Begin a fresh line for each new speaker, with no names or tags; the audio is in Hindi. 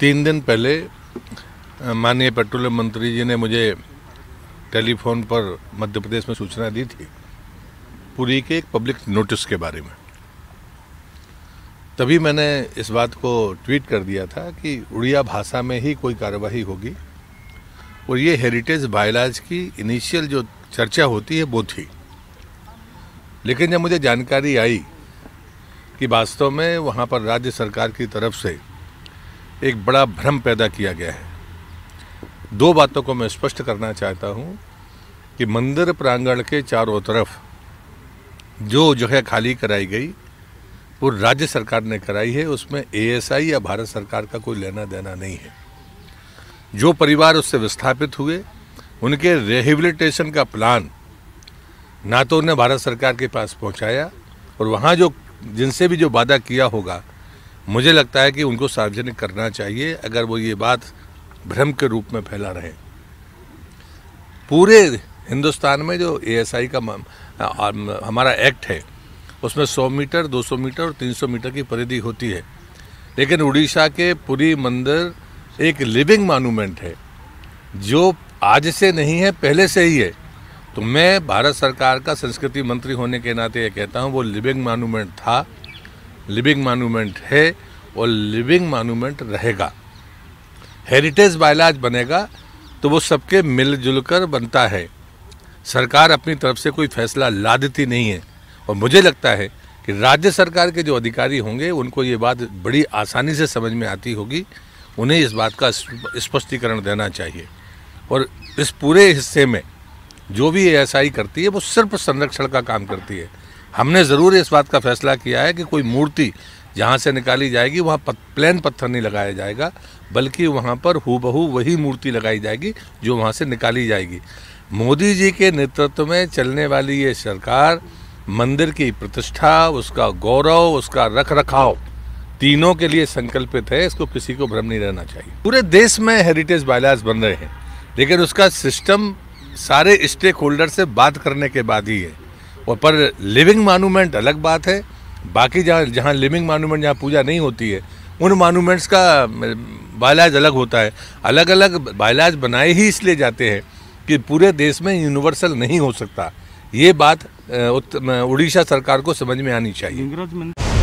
तीन दिन पहले माननीय पेट्रोलियम मंत्री जी ने मुझे टेलीफोन पर मध्य प्रदेश में सूचना दी थी पुरी के एक पब्लिक नोटिस के बारे में तभी मैंने इस बात को ट्वीट कर दिया था कि उड़िया भाषा में ही कोई कार्यवाही होगी और ये हेरिटेज बायलाज की इनिशियल जो चर्चा होती है वो थी लेकिन जब मुझे जानकारी आई कि वास्तव में वहाँ पर राज्य सरकार की तरफ से एक बड़ा भ्रम पैदा किया गया है दो बातों को मैं स्पष्ट करना चाहता हूँ कि मंदिर प्रांगण के चारों तरफ जो जगह खाली कराई गई वो राज्य सरकार ने कराई है उसमें एएसआई या भारत सरकार का कोई लेना देना नहीं है जो परिवार उससे विस्थापित हुए उनके रिहेबिलिटेशन का प्लान ना तो उन्हें भारत सरकार के पास पहुंचाया और वहाँ जो जिनसे भी जो वादा किया होगा मुझे लगता है कि उनको सार्वजनिक करना चाहिए अगर वो ये बात भ्रम के रूप में फैला रहे पूरे हिंदुस्तान में जो एएसआई का हमारा एक्ट है उसमें 100 मीटर 200 मीटर और 300 मीटर की परिधि होती है लेकिन उड़ीसा के पुरी मंदिर एक लिविंग मानूमेंट है जो आज से नहीं है पहले से ही है तो मैं भारत सरकार का संस्कृति मंत्री होने के नाते ये कहता हूँ वो लिविंग मानूमेंट था लिविंग मॉन्यूमेंट है और लिविंग मानूमेंट रहेगा हेरिटेज बायलाज बनेगा तो वो सबके मिलजुल कर बनता है सरकार अपनी तरफ से कोई फैसला ला देती नहीं है और मुझे लगता है कि राज्य सरकार के जो अधिकारी होंगे उनको ये बात बड़ी आसानी से समझ में आती होगी उन्हें इस बात का स्पष्टीकरण देना चाहिए और इस पूरे हिस्से में जो भी एएसआई करती है वो सिर्फ संरक्षण का काम करती है हमने ज़रूर इस बात का फैसला किया है कि कोई मूर्ति जहाँ से निकाली जाएगी वहाँ पत, प्लेन पत्थर नहीं लगाया जाएगा बल्कि वहाँ पर हूबहू वही मूर्ति लगाई जाएगी जो वहाँ से निकाली जाएगी मोदी जी के नेतृत्व में चलने वाली ये सरकार मंदिर की प्रतिष्ठा उसका गौरव उसका रख रखाव तीनों के लिए संकल्पित है इसको किसी को भ्रम नहीं रहना चाहिए पूरे देश में हेरिटेज बायलाज बन रहे हैं लेकिन उसका सिस्टम सारे स्टेक होल्डर से बात करने के बाद ही है और पर लिविंग मानूमेंट अलग बात है बाकी जहाँ जहाँ लिविंग मानूमेंट जहाँ पूजा नहीं होती है उन मानूमेंट्स का बायलाज अलग होता है अलग अलग बायलाज बनाए ही इसलिए जाते हैं कि पूरे देश में यूनिवर्सल नहीं हो सकता ये बात उड़ीसा सरकार को समझ में आनी चाहिए